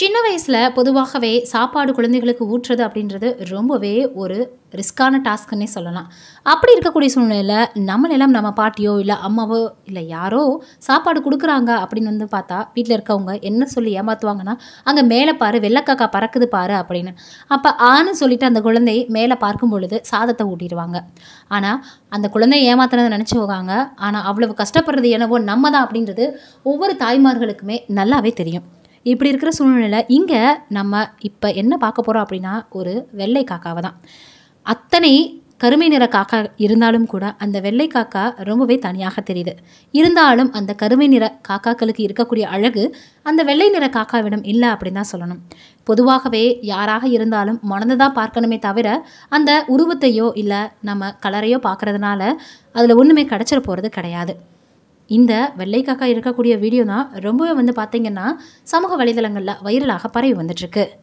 சின்ன வயசில் பொதுவாகவே சாப்பாடு குழந்தைகளுக்கு ஊற்றுறது அப்படின்றது ரொம்பவே ஒரு ரிஸ்க்கான டாஸ்க்குன்னே சொல்லலாம் அப்படி இருக்கக்கூடிய சூழ்நிலையில் நம்மளெல்லாம் நம்ம பாட்டியோ இல்லை அம்மாவோ இல்லை யாரோ சாப்பாடு கொடுக்குறாங்க அப்படின்னு வந்து பார்த்தா வீட்டில் இருக்கவங்க என்ன சொல்லி ஏமாற்றுவாங்கன்னா அங்கே மேலே பாரு வெள்ளக்காக்கா பறக்குது பாரு அப்படின்னு அப்போ ஆன்னு சொல்லிட்டு அந்த குழந்தை மேலே பார்க்கும் பொழுது சாதத்தை ஊட்டிடுவாங்க ஆனால் அந்த குழந்தைய ஏமாத்துனதை நினச்சி போகாங்க ஆனால் அவ்வளவு கஷ்டப்படுறது என்னவோ நம்ம தான் அப்படின்றது ஒவ்வொரு தாய்மார்களுக்குமே நல்லாவே தெரியும் இப்படி இருக்கிற சூழ்நிலையில் இங்கே நம்ம இப்போ என்ன பார்க்க போகிறோம் அப்படின்னா ஒரு வெள்ளை காக்காவை தான் அத்தனை கருமை நிற காக்கா இருந்தாலும் கூட அந்த வெள்ளை காக்கா ரொம்பவே தனியாக தெரியுது இருந்தாலும் அந்த கருமை நிற காக்காக்களுக்கு இருக்கக்கூடிய அழகு அந்த வெள்ளை நிற காக்காவிடம் இல்லை அப்படின்னு தான் சொல்லணும் பொதுவாகவே யாராக இருந்தாலும் மனதை தான் பார்க்கணுமே தவிர அந்த உருவத்தையோ இல்லை நம்ம கலரையோ பார்க்கறதுனால அதில் ஒன்றுமே கிடச்சிட போகிறது கிடையாது இந்த வெள்ளை காக்கா இருக்கக்கூடிய வீடியோ தான் ரொம்பவே வந்து பார்த்திங்கன்னா சமூக வலைதளங்களில் வைரலாக பரவி வந்துட்டுருக்கு